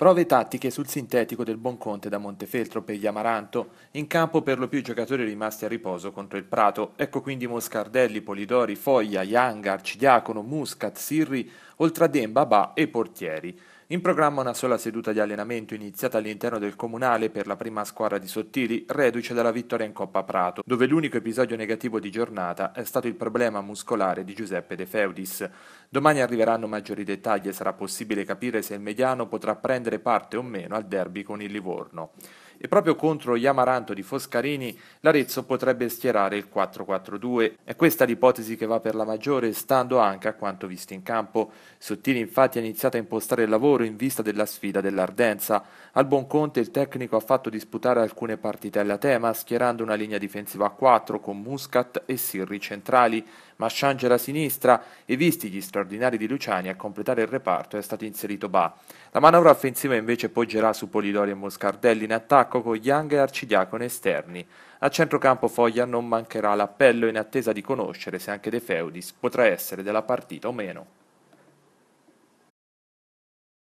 Prove tattiche sul sintetico del Bonconte da Montefeltro per gli Amaranto, in campo per lo più i giocatori rimasti a riposo contro il Prato. Ecco quindi Moscardelli, Polidori, Foglia, Ianga, Arcidiacono, Muscat, Sirri, oltre a Demba, Ba e Portieri. In programma una sola seduta di allenamento iniziata all'interno del comunale per la prima squadra di Sottili, reduce dalla vittoria in Coppa Prato, dove l'unico episodio negativo di giornata è stato il problema muscolare di Giuseppe De Feudis. Domani arriveranno maggiori dettagli e sarà possibile capire se il mediano potrà prendere parte o meno al derby con il Livorno e proprio contro gli Amaranto di Foscarini l'Arezzo potrebbe schierare il 4-4-2. È questa l'ipotesi che va per la maggiore, stando anche a quanto visto in campo. Sottili infatti ha iniziato a impostare il lavoro in vista della sfida dell'Ardenza. Al buon conte il tecnico ha fatto disputare alcune partite alla tema, schierando una linea difensiva a 4 con Muscat e Sirri centrali, ma Sciangera a sinistra e visti gli straordinari di Luciani a completare il reparto è stato inserito Ba. La manovra offensiva invece poggerà su Polidori e Moscardelli in attacco attacco con Young e Arcidiacono esterni. A centrocampo Foglia non mancherà l'appello in attesa di conoscere se anche De Feudis potrà essere della partita o meno.